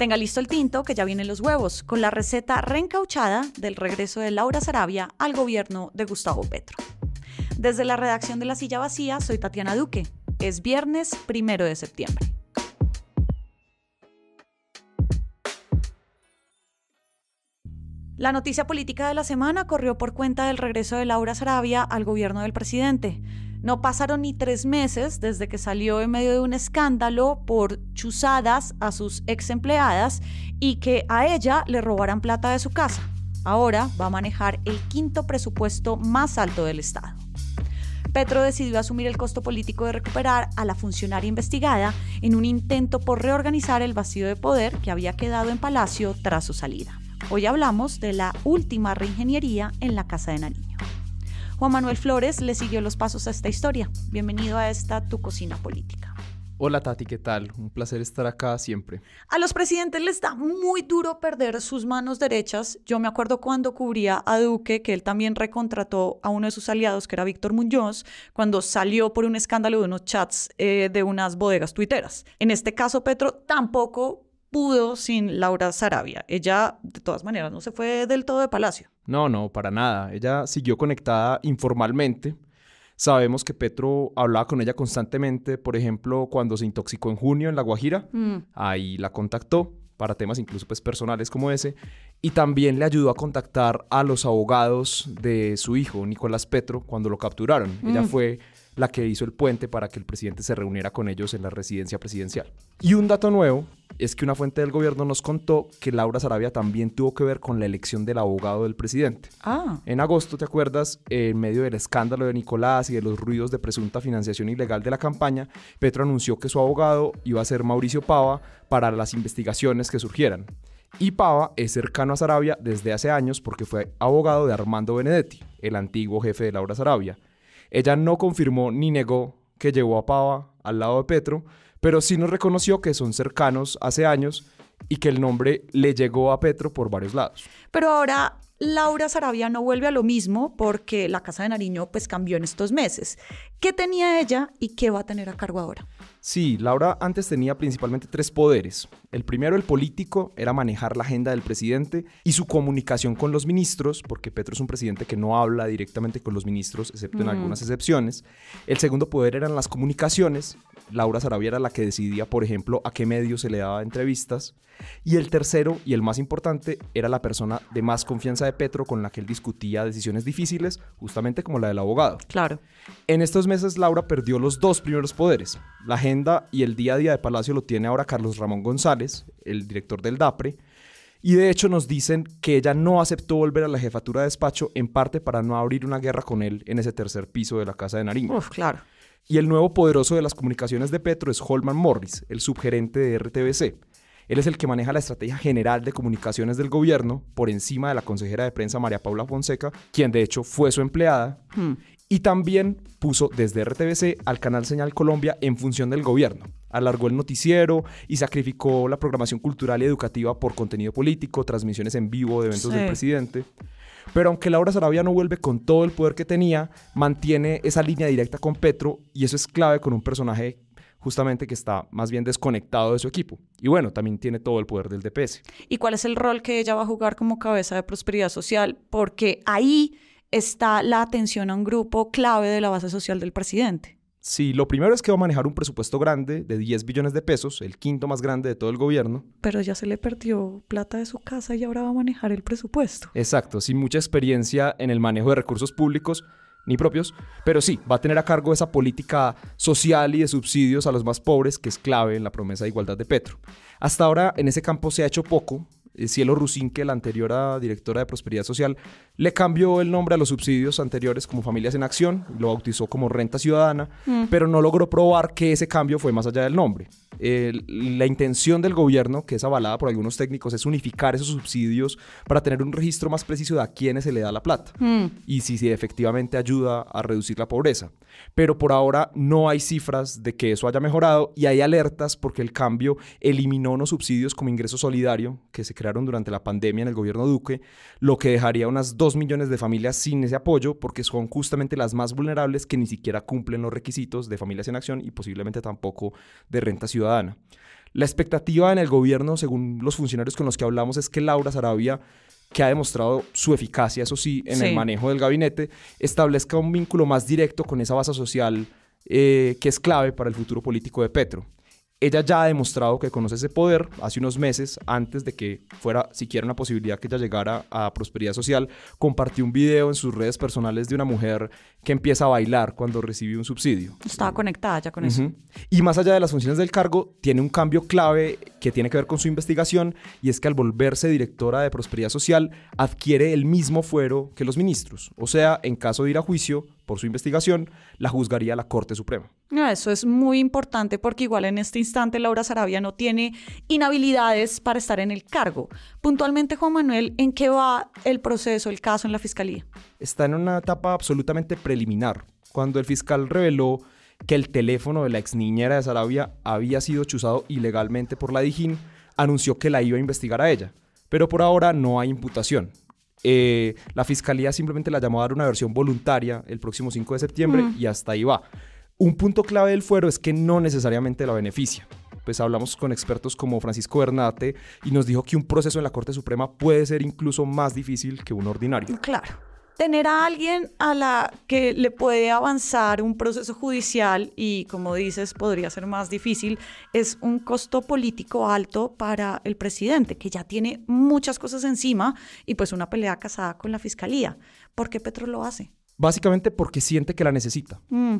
Tenga listo el tinto, que ya vienen los huevos, con la receta reencauchada del regreso de Laura Sarabia al gobierno de Gustavo Petro. Desde la redacción de La Silla Vacía, soy Tatiana Duque. Es viernes primero de septiembre. La noticia política de la semana corrió por cuenta del regreso de Laura Sarabia al gobierno del presidente. No pasaron ni tres meses desde que salió en medio de un escándalo por chuzadas a sus ex empleadas y que a ella le robaran plata de su casa. Ahora va a manejar el quinto presupuesto más alto del Estado. Petro decidió asumir el costo político de recuperar a la funcionaria investigada en un intento por reorganizar el vacío de poder que había quedado en Palacio tras su salida. Hoy hablamos de la última reingeniería en la Casa de Naní. Juan Manuel Flores le siguió los pasos a esta historia. Bienvenido a esta Tu Cocina Política. Hola Tati, ¿qué tal? Un placer estar acá siempre. A los presidentes les da muy duro perder sus manos derechas. Yo me acuerdo cuando cubría a Duque, que él también recontrató a uno de sus aliados, que era Víctor Muñoz, cuando salió por un escándalo de unos chats eh, de unas bodegas tuiteras. En este caso, Petro tampoco pudo sin Laura Sarabia. Ella, de todas maneras, no se fue del todo de Palacio. No, no, para nada. Ella siguió conectada informalmente. Sabemos que Petro hablaba con ella constantemente, por ejemplo, cuando se intoxicó en junio en La Guajira, mm. ahí la contactó para temas incluso pues, personales como ese, y también le ayudó a contactar a los abogados de su hijo, Nicolás Petro, cuando lo capturaron. Ella mm. fue la que hizo el puente para que el presidente se reuniera con ellos en la residencia presidencial. Y un dato nuevo es que una fuente del gobierno nos contó que Laura Sarabia también tuvo que ver con la elección del abogado del presidente. Ah. En agosto, ¿te acuerdas? En medio del escándalo de Nicolás y de los ruidos de presunta financiación ilegal de la campaña, Petro anunció que su abogado iba a ser Mauricio Pava para las investigaciones que surgieran. Y Pava es cercano a Sarabia desde hace años porque fue abogado de Armando Benedetti, el antiguo jefe de Laura Sarabia. Ella no confirmó ni negó que llevó a Pava al lado de Petro, pero sí nos reconoció que son cercanos hace años y que el nombre le llegó a Petro por varios lados. Pero ahora Laura Sarabia no vuelve a lo mismo porque la Casa de Nariño pues cambió en estos meses. ¿Qué tenía ella y qué va a tener a cargo ahora? Sí, Laura antes tenía principalmente tres poderes. El primero, el político, era manejar la agenda del presidente y su comunicación con los ministros, porque Petro es un presidente que no habla directamente con los ministros, excepto en algunas excepciones. El segundo poder eran las comunicaciones. Laura Sarabia era la que decidía, por ejemplo, a qué medio se le daba entrevistas. Y el tercero, y el más importante, era la persona de más confianza de Petro con la que él discutía decisiones difíciles, justamente como la del abogado. Claro. En estos meses, Laura perdió los dos primeros poderes, la agenda y el día a día de Palacio lo tiene ahora Carlos Ramón González, el director del DAPRE. Y de hecho nos dicen que ella no aceptó volver a la jefatura de despacho en parte para no abrir una guerra con él en ese tercer piso de la Casa de Nariño. claro. Y el nuevo poderoso de las comunicaciones de Petro es Holman Morris, el subgerente de RTBC. Él es el que maneja la estrategia general de comunicaciones del gobierno por encima de la consejera de prensa María Paula Fonseca, quien de hecho fue su empleada. Hmm. Y también puso desde RTBC al canal Señal Colombia en función del gobierno. Alargó el noticiero y sacrificó la programación cultural y educativa por contenido político, transmisiones en vivo de eventos del presidente. Pero aunque Laura Saravia no vuelve con todo el poder que tenía, mantiene esa línea directa con Petro y eso es clave con un personaje justamente que está más bien desconectado de su equipo. Y bueno, también tiene todo el poder del DPS. ¿Y cuál es el rol que ella va a jugar como cabeza de prosperidad social? Porque ahí está la atención a un grupo clave de la base social del presidente. Sí, lo primero es que va a manejar un presupuesto grande de 10 billones de pesos, el quinto más grande de todo el gobierno. Pero ya se le perdió plata de su casa y ahora va a manejar el presupuesto. Exacto, sin mucha experiencia en el manejo de recursos públicos, ni propios, pero sí, va a tener a cargo esa política social y de subsidios a los más pobres que es clave en la promesa de igualdad de Petro. Hasta ahora en ese campo se ha hecho poco. Eh, Cielo Rusín, que la anterior directora de Prosperidad Social, le cambió el nombre a los subsidios anteriores como Familias en Acción, lo bautizó como Renta Ciudadana, mm. pero no logró probar que ese cambio fue más allá del nombre la intención del gobierno, que es avalada por algunos técnicos, es unificar esos subsidios para tener un registro más preciso de a quiénes se le da la plata mm. y si, si efectivamente ayuda a reducir la pobreza. Pero por ahora no hay cifras de que eso haya mejorado y hay alertas porque el cambio eliminó unos subsidios como ingreso solidario que se crearon durante la pandemia en el gobierno Duque, lo que dejaría unas 2 millones de familias sin ese apoyo porque son justamente las más vulnerables que ni siquiera cumplen los requisitos de familias en acción y posiblemente tampoco de renta ciudadana la expectativa en el gobierno, según los funcionarios con los que hablamos, es que Laura Sarabia, que ha demostrado su eficacia, eso sí, en el manejo del gabinete, establezca un vínculo más directo con esa base social eh, que es clave para el futuro político de Petro. Ella ya ha demostrado que conoce ese poder hace unos meses, antes de que fuera siquiera una posibilidad que ella llegara a prosperidad social, compartió un video en sus redes personales de una mujer que empieza a bailar cuando recibe un subsidio. Estaba conectada ya con eso. Y más allá de las funciones del cargo, tiene un cambio clave que tiene que ver con su investigación y es que al volverse directora de prosperidad social adquiere el mismo fuero que los ministros. O sea, en caso de ir a juicio, por su investigación, la juzgaría la Corte Suprema. Ah, eso es muy importante porque igual en este instante Laura Sarabia no tiene inhabilidades para estar en el cargo. Puntualmente, Juan Manuel, ¿en qué va el proceso, el caso en la Fiscalía? Está en una etapa absolutamente preliminar. Cuando el fiscal reveló que el teléfono de la ex niñera de Sarabia había sido chuzado ilegalmente por la Dijín, anunció que la iba a investigar a ella. Pero por ahora no hay imputación. Eh, la fiscalía simplemente la llamó a dar una versión voluntaria el próximo 5 de septiembre y hasta ahí va. Un punto clave del fuero es que no necesariamente la beneficia. Pues hablamos con expertos como Francisco Bernate y nos dijo que un proceso en la Corte Suprema puede ser incluso más difícil que un ordinario. Claro tener a alguien a la que le puede avanzar un proceso judicial y, como dices, podría ser más difícil, es un costo político alto para el presidente, que ya tiene muchas cosas encima y pues una pelea casada con la fiscalía. ¿Por qué Petro lo hace? Básicamente porque siente que la necesita. Mm.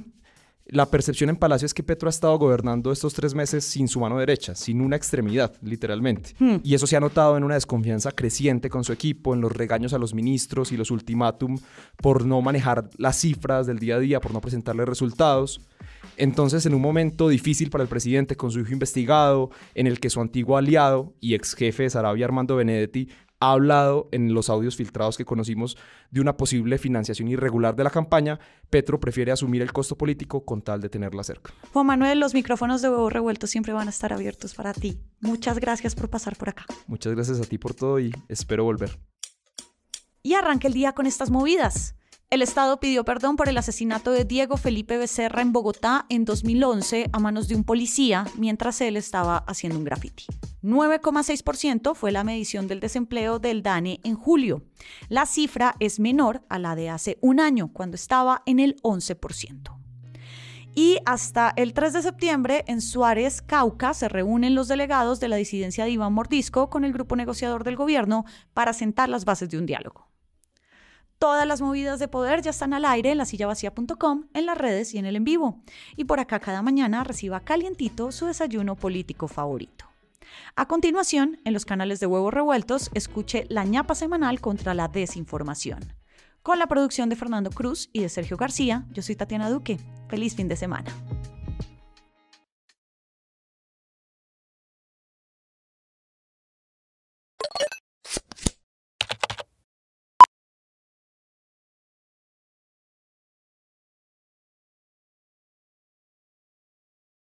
La percepción en Palacio es que Petro ha estado gobernando estos tres meses sin su mano derecha, sin una extremidad, literalmente. Hmm. Y eso se ha notado en una desconfianza creciente con su equipo, en los regaños a los ministros y los ultimátum por no manejar las cifras del día a día, por no presentarle resultados. Entonces, en un momento difícil para el presidente con su hijo investigado, en el que su antiguo aliado y ex jefe de Sarabia, Armando Benedetti, ha hablado en los audios filtrados que conocimos de una posible financiación irregular de la campaña, Petro prefiere asumir el costo político con tal de tenerla cerca. Juan Manuel, los micrófonos de Huevo Revueltos siempre van a estar abiertos para ti. Muchas gracias por pasar por acá. Muchas gracias a ti por todo y espero volver. Y arranque el día con estas movidas. El Estado pidió perdón por el asesinato de Diego Felipe Becerra en Bogotá en 2011 a manos de un policía mientras él estaba haciendo un graffiti. 9,6% fue la medición del desempleo del DANE en julio. La cifra es menor a la de hace un año, cuando estaba en el 11%. Y hasta el 3 de septiembre en Suárez, Cauca, se reúnen los delegados de la disidencia de Iván Mordisco con el grupo negociador del gobierno para sentar las bases de un diálogo. Todas las movidas de poder ya están al aire en la vacía.com en las redes y en el en vivo. Y por acá cada mañana reciba calientito su desayuno político favorito. A continuación, en los canales de Huevos Revueltos, escuche la ñapa semanal contra la desinformación. Con la producción de Fernando Cruz y de Sergio García, yo soy Tatiana Duque. Feliz fin de semana.